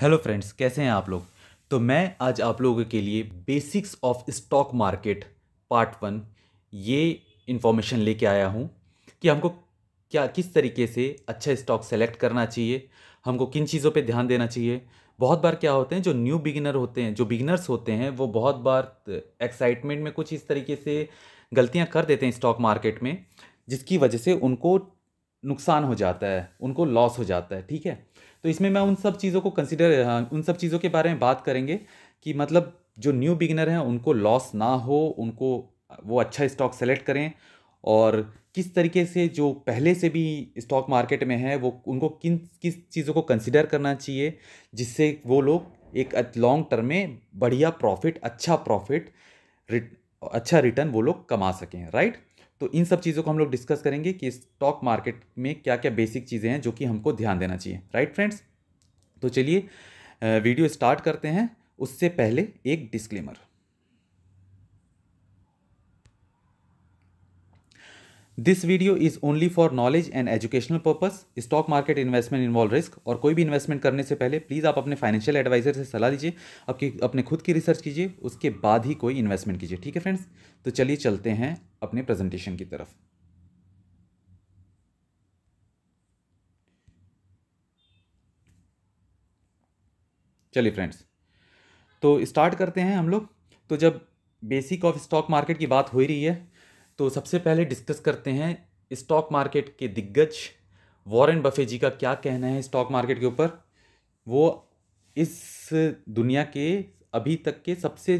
hello friends कैसे हैं आप लोग तो मैं आज आप लोगों के लिए basics of stock market part one ये इन्फॉर्मेशन लेके आया हूँ कि हमको क्या किस तरीके से अच्छा स्टॉक सेलेक्ट करना चाहिए हमको किन चीज़ों पे ध्यान देना चाहिए बहुत बार क्या होते हैं जो न्यू बिगिनर होते हैं जो बिगिनर्स होते हैं वो बहुत बार एक्साइटमेंट में कुछ इस तरीके से गलतियाँ कर देते हैं स्टॉक मार्केट में जिसकी वजह से उनको नुकसान हो जाता है उनको लॉस हो जाता है ठीक है तो इसमें मैं उन सब चीज़ों को कंसिडर हाँ, उन सब चीज़ों के बारे में बात करेंगे कि मतलब जो न्यू बिगिनर हैं उनको लॉस ना हो उनको वो अच्छा स्टॉक सेलेक्ट करें और किस तरीके से जो पहले से भी स्टॉक मार्केट में है वो उनको किन किस चीज़ों को कंसिडर करना चाहिए जिससे वो लोग एक लॉन्ग टर्म में बढ़िया प्रॉफिट अच्छा प्रॉफिट रिट, अच्छा रिटर्न वो लोग कमा सकें राइट तो इन सब चीज़ों को हम लोग डिस्कस करेंगे कि स्टॉक मार्केट में क्या क्या बेसिक चीज़ें हैं जो कि हमको ध्यान देना चाहिए राइट फ्रेंड्स तो चलिए वीडियो स्टार्ट करते हैं उससे पहले एक disclaimer this video is only for knowledge and educational purpose stock market investment involve risk और कोई भी इन्वेस्टमेंट करने से पहले प्लीज़ आप अपने फाइनेंशियल एडवाइजर से सलाह लीजिए आपकी अपने खुद की रिसर्च कीजिए उसके बाद ही कोई इन्वेस्टमेंट कीजिए ठीक है फ्रेंड्स तो चलिए चलते हैं अपने प्रेजेंटेशन की तरफ चलिए फ्रेंड्स तो स्टार्ट करते हैं हम लोग तो जब बेसिक ऑफ स्टॉक मार्केट की बात हो ही रही है तो सबसे पहले डिस्कस करते हैं स्टॉक मार्केट के दिग्गज वॉरेन बफे जी का क्या कहना है स्टॉक मार्केट के ऊपर वो इस दुनिया के अभी तक के सबसे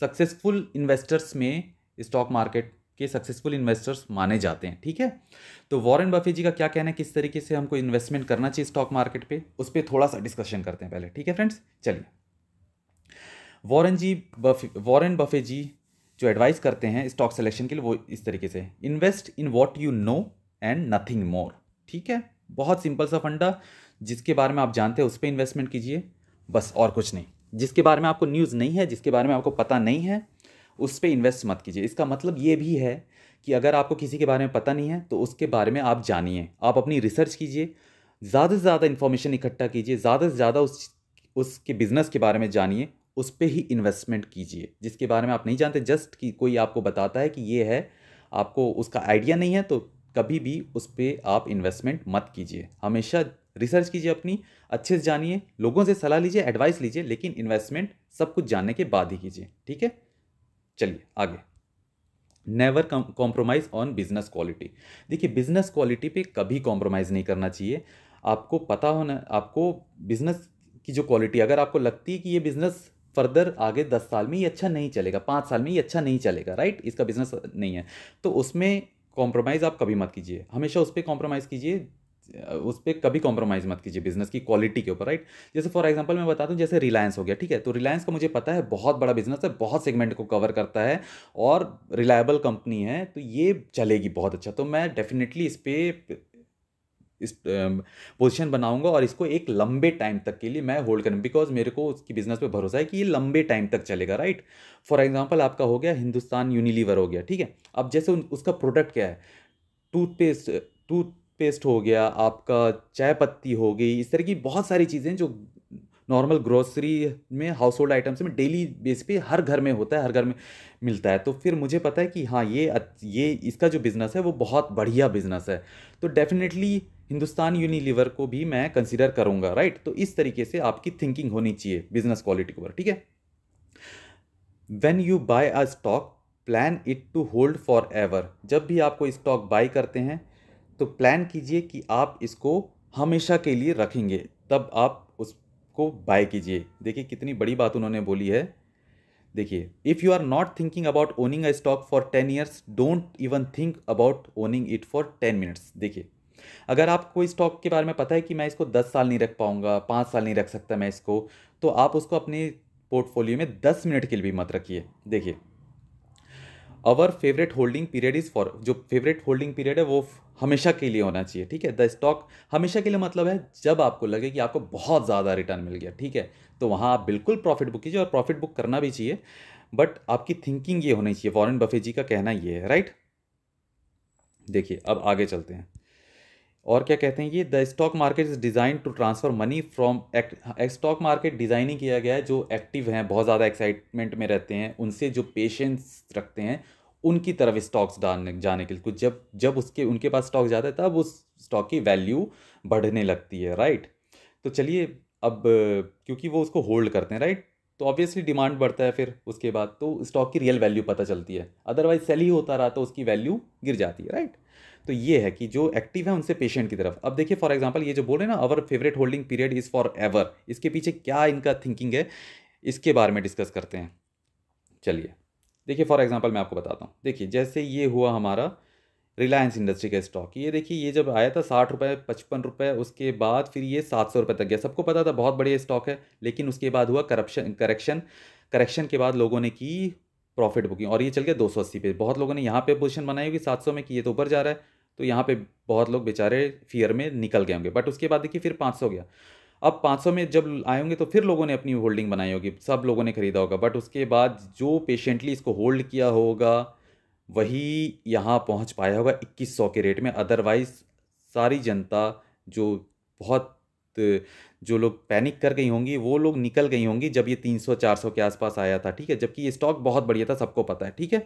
सक्सेसफुल इन्वेस्टर्स में स्टॉक मार्केट के सक्सेसफुल इन्वेस्टर्स माने जाते हैं ठीक है तो वॉरेन बफे जी का क्या कहना है किस तरीके से हमको इन्वेस्टमेंट करना चाहिए स्टॉक मार्केट पे उस पर थोड़ा सा डिस्कशन करते हैं पहले ठीक है फ्रेंड्स चलिए Warren ji Buffett Warren Buffett ji जो एडवाइस करते हैं स्टॉक सिलेक्शन के लिए वो इस तरीके से invest in what you know and nothing more ठीक है बहुत सिंपल सा फंडा जिसके बारे में आप जानते हैं उस पर इन्वेस्टमेंट कीजिए बस और कुछ नहीं जिसके बारे में आपको न्यूज़ नहीं है जिसके बारे में आपको पता नहीं है उस पर इन्वेस्ट मत कीजिए इसका मतलब ये भी है कि अगर आपको किसी के बारे में पता नहीं है तो उसके बारे में आप जानिए आप अपनी रिसर्च कीजिए ज़्यादा से ज़्यादा इन्फॉर्मेशन इकट्ठा कीजिए ज़्यादा से ज़्यादा उस उसके बिज़नेस के बारे में जानिए उस पर ही इन्वेस्टमेंट कीजिए जिसके बारे में आप नहीं जानते जस्ट कि कोई आपको बताता है कि ये है आपको उसका आइडिया नहीं है तो कभी भी उस पर आप इन्वेस्टमेंट मत कीजिए हमेशा रिसर्च कीजिए अपनी अच्छे से जानिए लोगों से सलाह लीजिए एडवाइस लीजिए लेकिन इन्वेस्टमेंट सब कुछ जानने के बाद ही कीजिए ठीक है चलिए आगे never compromise on business quality देखिए बिजनेस क्वालिटी पे कभी कॉम्प्रोमाइज़ नहीं करना चाहिए आपको पता होना आपको बिजनेस की जो क्वालिटी अगर आपको लगती है कि ये बिज़नेस फर्दर आगे दस साल में ये अच्छा नहीं चलेगा पाँच साल में ये अच्छा नहीं चलेगा राइट इसका बिज़नेस नहीं है तो उसमें कॉम्प्रोमाइज़ आप कभी मत कीजिए हमेशा उस पर कॉम्प्रोमाइज़ कीजिए उस पर कभी कॉम्प्रोमाइज़ मत कीजिए बिजनेस की क्वालिटी के ऊपर राइट जैसे फॉर एग्जाम्पल मैं बता दूँ जैसे रिलायंस हो गया ठीक है तो रिलायंस का मुझे पता है बहुत बड़ा बिजनेस है बहुत सेगमेंट को कवर करता है और रिलायबल कंपनी है तो ये चलेगी बहुत अच्छा तो मैं डेफिनेटली इस पर इस पोजीशन बनाऊंगा और इसको एक लंबे टाइम तक के लिए मैं होल्ड करूँ बिकॉज मेरे को उसकी बिजनेस पे भरोसा है कि ये लंबे टाइम तक चलेगा राइट फॉर एग्जांपल आपका हो गया हिंदुस्तान यूनिलीवर हो गया ठीक है अब जैसे उसका प्रोडक्ट क्या है टूथपेस्ट टूथ पेस्ट हो गया आपका चाय पत्ती हो गई इस तरह की बहुत सारी चीज़ें जो नॉर्मल ग्रोसरी में हाउस होल्ड आइटम्स में डेली बेस पे हर घर में होता है हर घर में मिलता है तो फिर मुझे पता है कि हाँ ये ये इसका जो बिज़नेस है वो बहुत बढ़िया बिज़नेस है तो डेफिनेटली हिंदुस्तान यूनिलीवर को भी मैं कंसिडर करूँगा राइट तो इस तरीके से आपकी थिंकिंग होनी चाहिए बिज़नेस क्वालिटी के ऊपर ठीक है when you buy a stock plan it to hold forever जब भी आप कोई स्टॉक बाई करते हैं तो प्लान कीजिए कि आप इसको हमेशा के लिए रखेंगे तब आप उसको बाय कीजिए देखिए कितनी बड़ी बात उन्होंने बोली है देखिए if you are not thinking about owning a stock for ten years don't even think about owning it for ten minutes देखिए अगर आपको कोई स्टॉक के बारे में पता है कि मैं इसको दस साल नहीं रख पाऊंगा पाँच साल नहीं रख सकता मैं इसको तो आप उसको अपने पोर्टफोलियो में दस मिनट के लिए भी मत रखिए देखिए our favourite holding period is for जो फेवरेट होल्डिंग पीरियड है वो हमेशा के लिए होना चाहिए ठीक है द स्टॉक हमेशा के लिए मतलब है जब आपको लगे कि आपको बहुत ज़्यादा रिटर्न मिल गया ठीक है तो वहाँ आप बिल्कुल प्रॉफिट बुक कीजिए और प्रॉफिट बुक करना भी चाहिए बट आपकी थिंकिंग ये होनी चाहिए वॉरेन बफे जी का कहना ये है राइट देखिए अब आगे चलते हैं और क्या कहते हैं ये the stock market is design to transfer money from act stock market design ही किया गया है जो एक्टिव हैं बहुत ज़्यादा एक्साइटमेंट में रहते हैं उनसे जो पेशेंस रखते हैं उनकी तरफ स्टॉक्स डालने जाने के लिए कुछ जब जब उसके उनके पास स्टॉक जाता है तब उस स्टॉक की वैल्यू बढ़ने लगती है राइट तो चलिए अब क्योंकि वो उसको होल्ड करते हैं राइट तो ऑब्वियसली डिमांड बढ़ता है फिर उसके बाद तो स्टॉक की रियल वैल्यू पता चलती है अदरवाइज सेल ही होता रहा तो उसकी वैल्यू गिर जाती है राइट तो ये है कि जो एक्टिव है उनसे पेशेंट की तरफ अब देखिए फॉर एग्जाम्पल ये जो बोल रहे हैं ना our favourite holding period is forever इसके पीछे क्या इनका थिंकिंग है इसके बारे में डिस्कस करते हैं चलिए देखिए फॉर एग्जाम्पल मैं आपको बताता हूँ देखिए जैसे ये हुआ हमारा रिलायंस इंडस्ट्री का स्टॉक ये देखिए ये जब आया था साठ रुपये पचपन रुपये उसके बाद फिर ये सात सौ रुपये तक गया सबको पता था बहुत बढ़िया स्टॉक है लेकिन उसके बाद हुआ करप्शन करेक्शन करेक्शन के बाद लोगों ने की प्रॉफिट बुकिंग और ये चल गया दो सौ अस्सी पे बहुत लोगों ने यहाँ पे पोजिशन बनाई होगी सात सौ में कि ये तो ऊपर जा रहा है तो यहाँ पे बहुत लोग बेचारे फियर में निकल गए होंगे बट उसके बाद देखिए फिर पाँच सौ गया अब पाँच सौ में जब आए होंगे तो फिर लोगों ने अपनी होल्डिंग बनाई होगी सब लोगों ने खरीदा होगा बट उसके बाद जो पेशेंटली इसको होल्ड किया होगा वही यहाँ पहुँच पाया होगा इक्कीस सौ के रेट में अदरवाइज सारी जनता जो बहुत जो लोग पैनिक कर गई होंगी वो लोग निकल गई होंगी जब ये तीन सौ चार सौ के आसपास आया था ठीक है जबकि ये स्टॉक बहुत बढ़िया था सबको पता है ठीक है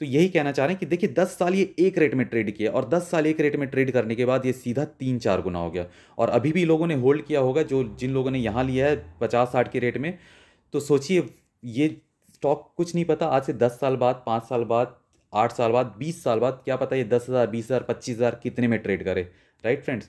तो यही कहना चाह रहे हैं कि देखिए दस साल ये एक रेट में ट्रेड किया और दस साल एक रेट में ट्रेड करने के बाद ये सीधा तीन चार गुना हो गया और अभी भी लोगों ने होल्ड किया होगा जो जिन लोगों ने यहाँ लिया है पचास साठ के रेट में तो सोचिए ये स्टॉक कुछ नहीं पता आज से दस साल बाद पाँच साल बाद आठ साल बाद बीस साल बाद क्या पता ये दस हज़ार बीस हज़ार पच्चीस हज़ार कितने में ट्रेड करे राइट फ्रेंड्स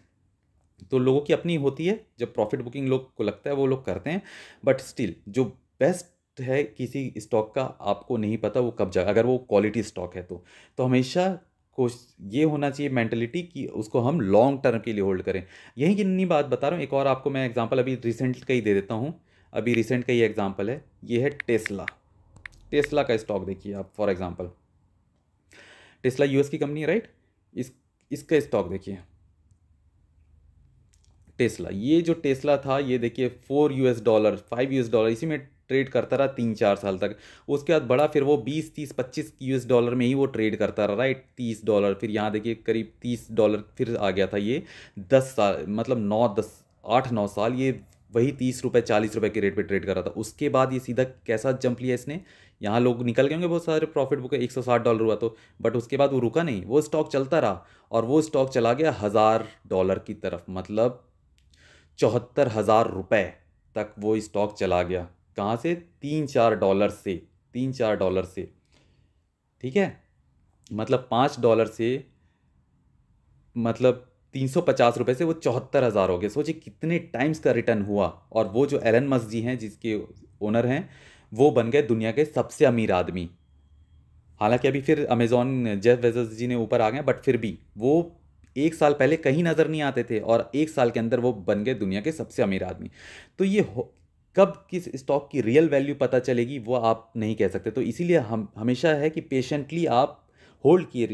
तो लोगों की अपनी होती है जब प्रॉफिट बुकिंग लोग को लगता है वो लोग करते हैं बट स्टिल जो बेस्ट है किसी स्टॉक का आपको नहीं पता वो कब जाएगा अगर वो क्वालिटी स्टॉक है तो तो हमेशा कोश ये होना चाहिए मैंटेलिटी कि उसको हम लॉन्ग टर्म के लिए होल्ड करें यही कितनी बात बता रहा हूँ एक और आपको मैं एग्जांपल अभी रिसेंट का ही दे देता हूँ अभी रिसेंट का ही एग्जांपल है ये है टेस्ला टेस्ला का स्टॉक देखिए आप फॉर एग्जांपल टेस्ला यूएस की कंपनी है राइट इस इसका स्टॉक देखिए टेस्ला ये जो टेस्ला था ये देखिए four US dollar five US dollar इसी में ट्रेड करता रहा तीन चार साल तक उसके बाद बड़ा फिर वो बीस तीस पच्चीस यूएस डॉलर में ही वो ट्रेड करता रहा राइट तीस डॉलर फिर यहाँ देखिए करीब तीस डॉलर फिर आ गया था ये दस साल मतलब नौ दस आठ नौ साल ये वही तीस रुपये चालीस रुपये के रेट पे ट्रेड कर रहा था उसके बाद ये सीधा कैसा जंप लिया इसने यहाँ लोग निकल गए होंगे बहुत सारे प्रॉफिट बुक एक सौ साठ डॉलर हुआ तो बट उसके बाद वो रुका नहीं वो स्टॉक चलता रहा और वो स्टॉक चला गया हज़ार डॉलर की तरफ मतलब चौहत्तर हज़ार रुपये तक वो स्टॉक चला गया कहाँ से तीन चार डॉलर से तीन चार डॉलर से ठीक है मतलब पाँच डॉलर से मतलब तीन सौ पचास रुपये से वो चौहत्तर हज़ार हो गए सोचिए कितने टाइम्स का रिटर्न हुआ और वो जो एलन मस्जिद हैं जिसके ओनर हैं वो बन गए दुनिया के सबसे अमीर आदमी हालांकि अभी फिर अमेजोन जेफ वेजस जी ने ऊपर आ गए बट फिर भी वो एक साल पहले कहीं नज़र नहीं आते थे और एक साल के अंदर वो बन गए दुनिया के सबसे अमीर आदमी तो ये कब किस स्टॉक की रियल वैल्यू पता चलेगी वो आप नहीं कह सकते तो इसीलिए हम हमेशा है कि पेशेंटली आप होल्ड किए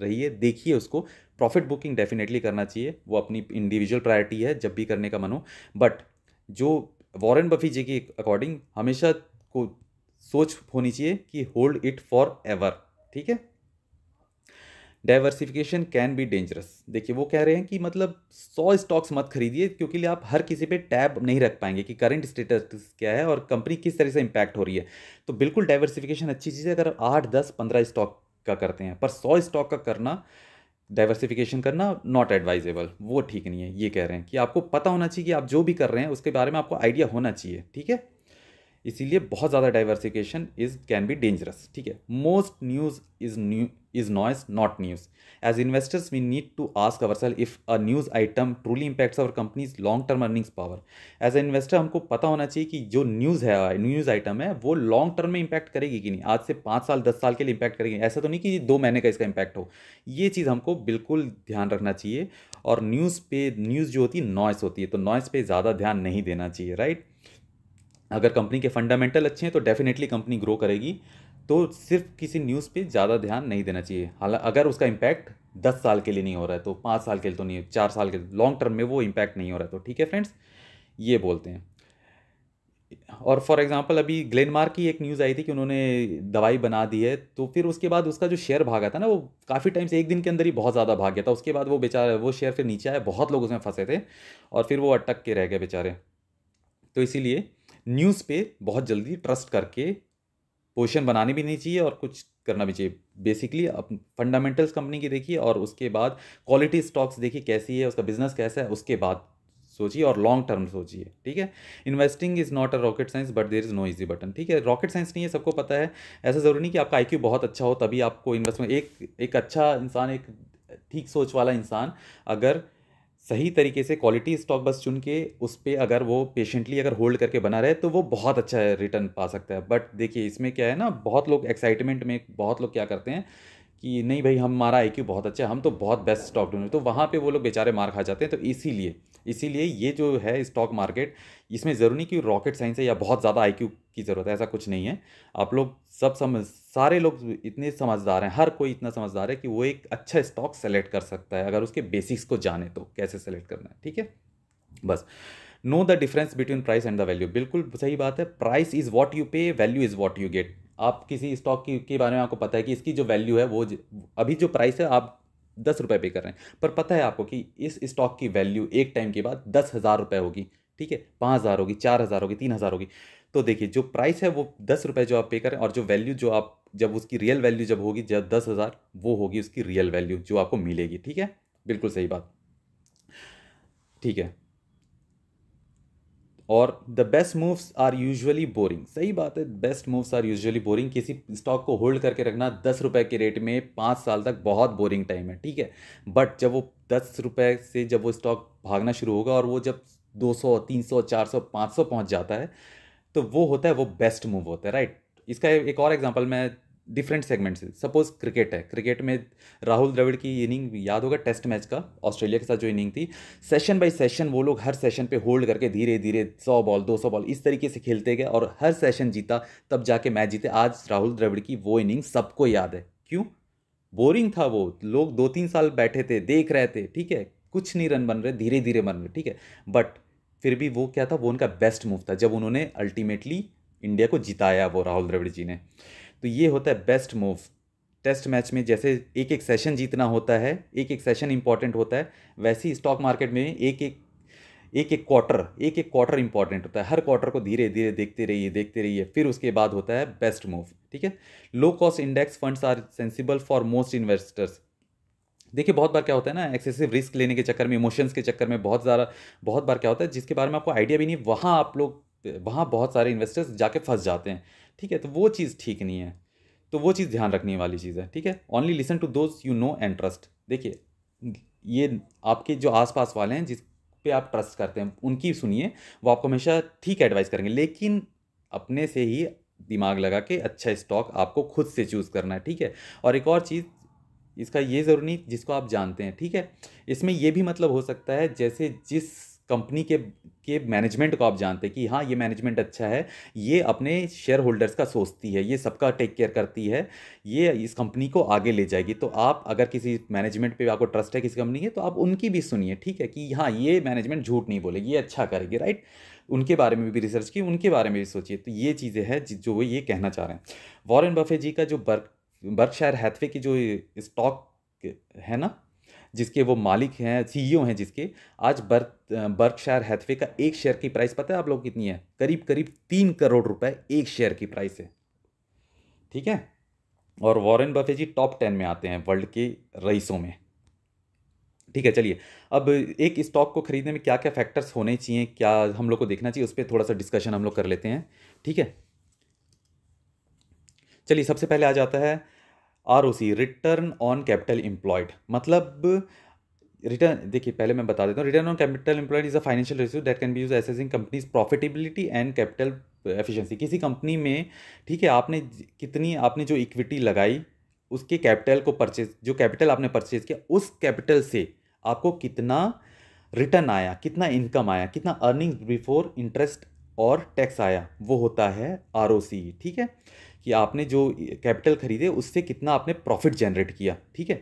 रहिए देखिए उसको प्रॉफिट बुकिंग डेफिनेटली करना चाहिए वो अपनी इंडिविजुअल प्रायोरिटी है जब भी करने का मन हो बट जो वॉरेन बफी जी की अकॉर्डिंग हमेशा को सोच होनी चाहिए कि होल्ड इट फॉर एवर ठीक है डाइवर्सिफिकेशन कैन बी डेंजरस देखिए वो कह रहे हैं कि मतलब सौ स्टॉक्स मत खरीदिए क्योंकि लिए आप हर किसी पे टैब नहीं रख पाएंगे कि करंट स्टेटस क्या है और कंपनी किस तरह से इम्पैक्ट हो रही है तो बिल्कुल डाइवर्सिफिकेशन अच्छी चीज़ है अगर आठ दस पंद्रह स्टॉक का करते हैं पर सौ स्टॉक का करना डाइवर्सिफिकेशन करना नॉट एडवाइजेबल वो ठीक नहीं है ये कह रहे हैं कि आपको पता होना चाहिए कि आप जो भी कर रहे हैं उसके बारे में आपको आइडिया होना चाहिए ठीक है इसीलिए बहुत ज़्यादा diversification is can be dangerous ठीक है most news is new is not news as investors we need to ask our self if a news item truly impacts our companies long term earnings power as a investor हमको पता होना चाहिए कि जो news है news item है वो long term में इम्पैक्ट करेगी कि नहीं आज से पाँच साल दस साल के लिए इम्पैक्ट करेगी ऐसा तो नहीं कि दो महीने का इसका इम्पैक्ट हो ये चीज़ हमको बिल्कुल ध्यान रखना चाहिए और न्यूज़ पे न्यूज़ जो होती है नॉइस होती है तो नॉइस पे ज़्यादा ध्यान नहीं देना चाहिए राइट अगर कंपनी के फंडामेंटल अच्छे हैं तो डेफिनेटली कंपनी ग्रो करेगी तो सिर्फ किसी न्यूज़ पे ज़्यादा ध्यान नहीं देना चाहिए हालांकि अगर उसका इम्पैक्ट दस साल के लिए नहीं हो रहा है तो पाँच साल के लिए तो नहीं चार साल के लॉन्ग टर्म में वो इम्पैक्ट नहीं हो रहा है तो ठीक है फ्रेंड्स ये बोलते हैं और फॉर एग्जांपल अभी ग्लेनमार्क की एक न्यूज़ आई थी कि उन्होंने दवाई बना दी है तो फिर उसके बाद उसका जो शेयर भागा था ना वो काफ़ी टाइम से एक दिन के अंदर ही बहुत ज़्यादा भाग गया था उसके बाद वो बेचारा वो शेयर फिर नीचे आया बहुत लोग उसमें फंसे थे और फिर वो अटक के रह गए बेचारे तो इसीलिए न्यूज़ पे बहुत जल्दी ट्रस्ट करके पोजिशन बनानी भी नहीं चाहिए और कुछ करना भी चाहिए बेसिकली अब फंडामेंटल्स कंपनी की देखिए और उसके बाद क्वालिटी स्टॉक्स देखिए कैसी है उसका बिजनेस कैसा है उसके बाद सोचिए और लॉन्ग टर्म सोचिए ठीक है investing is not a rocket science but there is no easy button ठीक है रॉकेट साइंस नहीं है सबको पता है ऐसा ज़रूरी नहीं कि आपका आईक्यू बहुत अच्छा हो तभी आपको इन्वेस्टमेंट एक एक अच्छा इंसान एक ठीक सोच वाला इंसान अगर सही तरीके से क्वालिटी स्टॉक बस चुन के उस पर अगर वो पेशेंटली अगर होल्ड करके बना रहे तो वो बहुत अच्छा है रिटर्न पा सकता है बट देखिए इसमें क्या है ना बहुत लोग एक्साइटमेंट में बहुत लोग क्या करते हैं कि नहीं भाई हमारा आई बहुत अच्छा है हम तो बहुत बेस्ट स्टॉक ढूंढ तो वहाँ पर वो लोग बेचारे मार खा जाते हैं तो इसीलिए इसीलिए ये जो है स्टॉक मार्केट इसमें ज़रूरी कि रॉकेट साइंस है या बहुत ज़्यादा आई की ज़रूरत है ऐसा कुछ नहीं है आप लोग सब समझ सारे लोग इतने समझदार हैं हर कोई इतना समझदार है कि वो एक अच्छा स्टॉक सेलेक्ट कर सकता है अगर उसके बेसिक्स को जाने तो कैसे सेलेक्ट करना है ठीक है बस know the difference between price and the value बिल्कुल सही बात है price is what you pay value is what you get आप किसी स्टॉक के बारे में आपको पता है कि इसकी जो वैल्यू है वो अभी जो प्राइस है आप दस रुपये पे कर रहे हैं पर पता है आपको कि इस स्टॉक की वैल्यू एक टाइम के बाद दस हज़ार रुपये होगी ठीक है पाँच हज़ार होगी चार हज़ार होगी तीन हज़ार होगी तो देखिए जो प्राइस है वो दस रुपये जो आप पे करें और जो वैल्यू जो आप जब उसकी रियल वैल्यू जब होगी जब दस हज़ार वो होगी उसकी रियल वैल्यू जो आपको मिलेगी ठीक है बिल्कुल सही बात ठीक है और the best moves are usually boring सही बात है best moves are usually boring किसी स्टॉक को होल्ड करके रखना दस रुपये के रेट में पाँच साल तक बहुत बोरिंग टाइम है ठीक है बट जब वो दस रुपये से जब वो स्टॉक भागना शुरू होगा और वो जब दो सौ तीन सौ चार सौ पाँच सौ पहुँच जाता है तो वो होता है वो बेस्ट मूव होता है राइट इसका एक और एग्जाम्पल मैं डिफरेंट सेगमेंट से सपोज क्रिकेट है क्रिकेट में राहुल द्रविड़ की इनिंग याद होगा टेस्ट मैच का ऑस्ट्रेलिया के साथ जो इनिंग थी सेशन बाय सेशन वो लोग हर सेशन पे होल्ड करके धीरे धीरे सौ बॉल दो सौ बॉल इस तरीके से खेलते गए और हर सेशन जीता तब जाके मैच जीते आज राहुल द्रविड़ की वो इनिंग सबको याद है क्यों बोरिंग था वो लोग दो तीन साल बैठे थे देख रहे थे ठीक है कुछ नहीं रन बन रहे धीरे धीरे बन रहे ठीक है बट फिर भी वो क्या था वो उनका बेस्ट मूव था जब उन्होंने अल्टीमेटली इंडिया को जिताया वो राहुल द्रविड़ जी ने तो ये होता है बेस्ट मूव टेस्ट मैच में जैसे एक एक सेशन जीतना होता है एक एक सेशन इंपॉर्टेंट होता है वैसे ही स्टॉक मार्केट में एक एक एक एक क्वार्टर एक एक क्वार्टर इंपॉर्टेंट होता है हर क्वार्टर को धीरे धीरे देखते रहिए देखते रहिए फिर उसके बाद होता है बेस्ट मूव ठीक है low cost index funds are sensible for most investors देखिए बहुत बार क्या होता है ना एक्सेसिव रिस्क लेने के चक्कर में इमोशंस के चक्कर में बहुत ज़्यादा बहुत बार क्या होता है जिसके बारे में आपको आइडिया भी नहीं वहाँ आप लोग वहाँ बहुत सारे इन्वेस्टर्स जाके फंस जाते हैं ठीक है तो वो चीज़ ठीक नहीं है तो वो चीज़ ध्यान रखने वाली चीज़ है ठीक है only listen to those you know and trust देखिए ये आपके जो आसपास वाले हैं जिस पे आप ट्रस्ट करते हैं उनकी सुनिए वो आपको हमेशा ठीक एडवाइस करेंगे लेकिन अपने से ही दिमाग लगा के अच्छा स्टॉक आपको खुद से चूज़ करना है ठीक है और एक और चीज़ इसका ये ज़रूरी नहीं जिसको आप जानते हैं ठीक है इसमें यह भी मतलब हो सकता है जैसे जिस कंपनी के के मैनेजमेंट को आप जानते हैं कि हाँ ये मैनेजमेंट अच्छा है ये अपने शेयर होल्डर्स का सोचती है ये सबका टेक केयर करती है ये इस कंपनी को आगे ले जाएगी तो आप अगर किसी मैनेजमेंट पे आपको ट्रस्ट है किसी कंपनी के तो आप उनकी भी सुनिए ठीक है कि हाँ ये मैनेजमेंट झूठ नहीं बोले ये अच्छा करेगी राइट उनके बारे में भी रिसर्च की उनके बारे में भी सोचिए तो ये चीज़ें हैं जो वो ये कहना चाह रहे हैं वॉरेन बफे जी का जो बर्क बर्कशायर हैथवे की जो स्टॉक है ना जिसके वो मालिक हैं सी e हैं जिसके आज बर्क बर्कशायर हैथवे का एक शेयर की प्राइस पता है आप लोग कितनी है करीब करीब तीन करोड़ रुपए एक शेयर की प्राइस है ठीक है और Warren Buffett ji top ten में आते हैं वर्ल्ड के रईसों में ठीक है चलिए अब एक स्टॉक को खरीदने में क्या क्या फैक्टर्स होने चाहिए क्या हम लोग को देखना चाहिए उस पर थोड़ा सा डिस्कशन हम लोग कर लेते हैं ठीक है चलिए सबसे पहले आ जाता है R return on capital employed मतलब रिटर्न देखिए पहले मैं बता देता हूँ return on capital employed is a financial ratio that can be use assessing companies profitability and capital efficiency किसी कंपनी में ठीक है आपने कितनी आपने जो इक्विटी लगाई उसके कैपिटल को परचेज जो कैपिटल आपने परचेज किया उस कैपिटल से आपको कितना रिटर्न आया कितना इनकम आया कितना अर्निंग बिफोर इंटरेस्ट और टैक्स आया वो होता है आर ठीक है कि आपने जो कैपिटल खरीदे उससे कितना आपने प्रॉफिट जनरेट किया ठीक है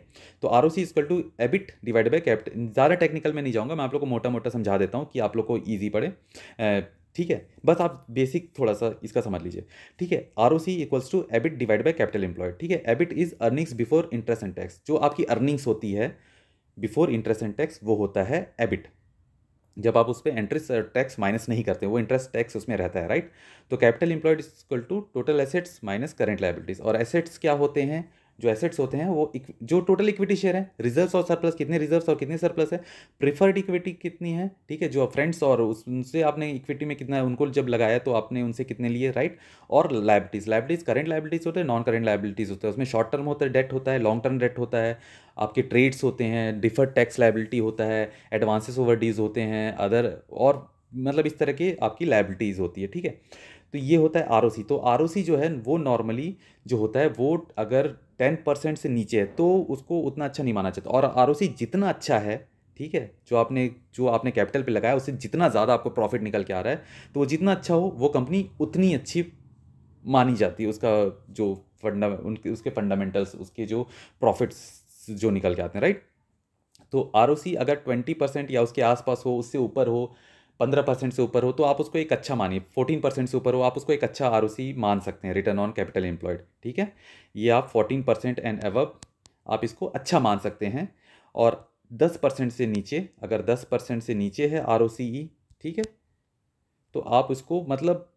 तो R O C is equal to EBIT divide by capital ज़्यादा टेक्निकल में नहीं जाऊँगा मैं आप लोग को मोटा मोटा समझा देता हूँ कि आप लोग को ईजी पड़े ठीक है बस आप बेसिक थोड़ा सा इसका समझ लीजिए ठीक है R O C equals to EBIT divide by capital employed ठीक है EBIT is earnings before interest and tax जो आपकी अर्निंग्स होती है बिफोर इंटरेस्ट एंड टैक्स वो होता है एबिट जब आप उस पर इंटरेस्ट टैक्स माइनस नहीं करते वो इंटरेस्ट टैक्स उसमें रहता है राइट तो capital employed is equal to total assets minus current liabilities और एसेट्स क्या होते हैं जो एसेट्स होते हैं वो जो टोटल इक्विटी शेयर है रिजर्व्स और सरप्लस कितने रिजर्व्स और कितने सरप्लस है प्रिफर्ड इक्विटी कितनी है ठीक है जो फ्रेंड्स और उनसे आपने इक्विटी में कितना है उनको जब लगाया तो आपने उनसे कितने लिए राइट और लाइबिलिटीज़ लाइबिलिटीज़ करेंट लाइबिलिटीज़ होते हैं नॉन करेंट लाइबिलिटीज़ होते हैं उसमें शॉर्ट टर्म होता है डेट होता है लॉन्ग टर्म डेट होता है आपके ट्रेड्स होते हैं डिफर्ड टैक्स लाइबिलिटी होता है एडवांसेस ओवर डीज होते हैं अदर और मतलब इस तरह के आपकी लाइबिलिटीज़ होती है ठीक है तो ये होता है आर तो आर जो है वो नॉर्मली जो होता है वो अगर टेन परसेंट से नीचे है तो उसको उतना अच्छा नहीं माना जाता और आर जितना अच्छा है ठीक है जो आपने जो आपने कैपिटल पे लगाया उससे जितना ज़्यादा आपको प्रॉफिट निकल के आ रहा है तो वो जितना अच्छा हो वो कंपनी उतनी अच्छी मानी जाती है उसका जो फंडा उनके उसके फंडामेंटल्स उसके जो प्रॉफिट्स जो निकल के आते हैं राइट तो आर अगर ट्वेंटी परसेंट या उसके आसपास हो उससे ऊपर हो पंद्रह परसेंट से ऊपर हो तो आप उसको एक अच्छा मानिए फोर्टीन परसेंट से ऊपर हो आप उसको एक अच्छा आर मान सकते हैं रिटर्न ऑन कैपिटल एम्प्लॉयड ठीक है ये आप फोर्टीन परसेंट एंड एवब आप इसको अच्छा मान सकते हैं और दस परसेंट से नीचे अगर दस परसेंट से नीचे है आर e, ठीक है तो आप उसको मतलब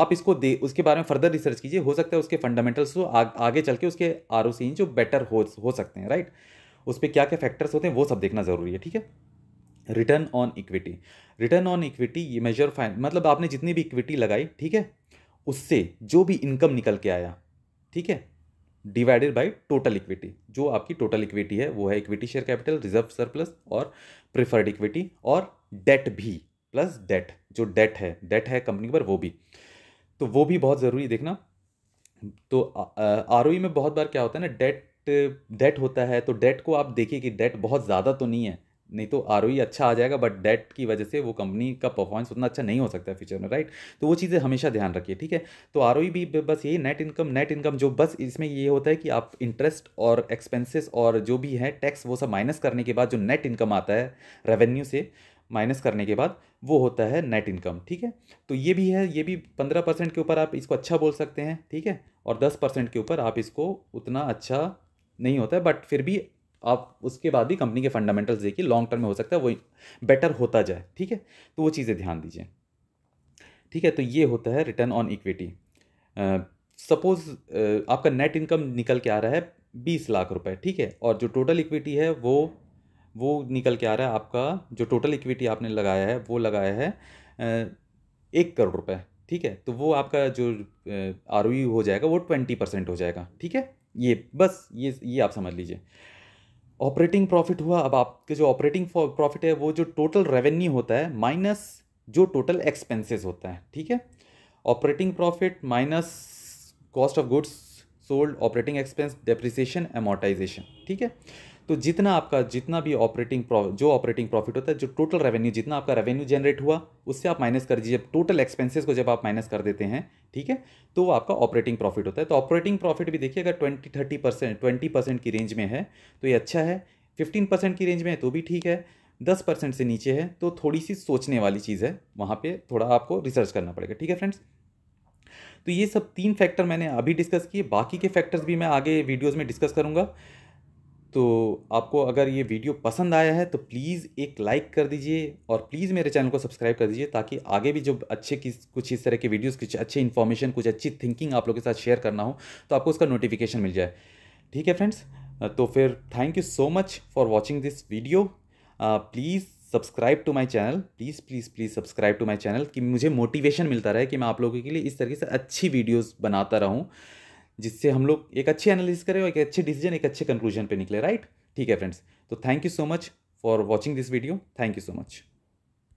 आप इसको दे उसके बारे में फर्दर रिसर्च कीजिए हो सकता है उसके फंडामेंटल्स तो आगे चल के उसके आर e जो बेटर हो हो सकते हैं राइट उस पर क्या क्या फैक्टर्स होते हैं वो सब देखना ज़रूरी है ठीक है return on equity return on equity ये मेजर फाइन मतलब आपने जितनी भी इक्विटी लगाई ठीक है उससे जो भी इनकम निकल के आया ठीक है डिवाइडेड बाय टोटल इक्विटी जो आपकी टोटल इक्विटी है वो है equity share capital reserve surplus और प्रिफर्ड इक्विटी और डेट भी प्लस डेट जो डेट है डेट है कंपनी पर वो भी तो वो भी बहुत ज़रूरी देखना तो आर e में बहुत बार क्या होता है ना डेट डेट होता है तो डेट को आप देखिए कि डेट बहुत ज़्यादा तो नहीं है नहीं तो आर e अच्छा आ जाएगा बट डेट की वजह से वो कंपनी का परफॉर्मेंस उतना अच्छा नहीं हो सकता है फ्यूचर में राइट तो वो चीज़ें हमेशा ध्यान रखिए ठीक है तो आर e भी बस यही नेट इनकम नेट इनकम जो बस इसमें ये होता है कि आप इंटरेस्ट और एक्सपेंसेस और जो भी है टैक्स वो सब माइनस करने के बाद जो नेट इनकम आता है रेवेन्यू से माइनस करने के बाद वो होता है नेट इनकम ठीक है तो ये भी है ये भी पंद्रह परसेंट के ऊपर आप इसको अच्छा बोल सकते हैं ठीक है और दस परसेंट के ऊपर आप इसको उतना अच्छा नहीं होता है बट फिर भी आप उसके बाद ही कंपनी के फंडामेंटल्स देखिए लॉन्ग टर्म में हो सकता है वो बेटर होता जाए ठीक है तो वो चीज़ें ध्यान दीजिए ठीक है तो ये होता है रिटर्न ऑन इक्विटी सपोज़ आपका नेट इनकम निकल के आ रहा है बीस लाख रुपए ठीक है और जो टोटल इक्विटी है वो वो निकल के आ रहा है आपका जो टोटल इक्विटी आपने लगाया है वो लगाया है एक करोड़ रुपए ठीक है तो वो आपका जो आर e हो जाएगा वो ट्वेंटी परसेंट हो जाएगा ठीक है ये बस ये ये आप समझ लीजिए ऑपरेटिंग प्रॉफिट हुआ अब आपके जो ऑपरेटिंग प्रॉफिट है वो जो टोटल रेवेन्यू होता है माइनस जो टोटल एक्सपेंसेस होता है ठीक है operating profit minus cost of goods sold operating expense depreciation amortisation ठीक है तो जितना आपका जितना भी ऑपरेटिंग जो ऑपरेटिंग प्रॉफिट होता है जो टोटल रेवेन्यू जितना आपका रेवेन्यू जनरेट हुआ उससे आप माइनस कर दीजिए टोटल एक्सपेंसेस को जब आप माइनस कर देते हैं ठीक है तो वो आपका ऑपरेटिंग प्रॉफिट होता है तो ऑपरेटिंग प्रॉफिट भी देखिए अगर twenty thirty percent twenty percent की रेंज में है तो ये अच्छा है फिफ्टीन परसेंट की रेंज में है तो भी ठीक है दस परसेंट से नीचे है तो थोड़ी सी सोचने वाली चीज़ है वहाँ पे थोड़ा आपको रिसर्च करना पड़ेगा ठीक है फ्रेंड्स तो ये सब तीन फैक्टर मैंने अभी डिस्कस किए बाकी के फैक्टर्स भी मैं आगे वीडियोज़ में डिस्कस करूँगा तो आपको अगर ये वीडियो पसंद आया है तो प्लीज़ एक लाइक कर दीजिए और प्लीज़ मेरे चैनल को सब्सक्राइब कर दीजिए ताकि आगे भी जो अच्छे किस कुछ इस तरह के वीडियोस कुछ अच्छे इन्फॉर्मेशन कुछ अच्छी थिंकिंग आप लोगों के साथ शेयर करना हो तो आपको उसका नोटिफिकेशन मिल जाए ठीक है फ्रेंड्स तो फिर thank you so much for watching this video please subscribe to my channel please please please subscribe to my channel कि मुझे मोटिवेशन मिलता रहे कि मैं आप लोगों के लिए इस तरीके से अच्छी वीडियोज़ बनाता रहूँ जिससे हम लोग एक अच्छी एनालिसिस करें और एक अच्छे डिसीजन एक अच्छे कंक्लूजन पे निकले राइट ठीक है फ्रेंड्स तो thank you so much for watching this video thank you so much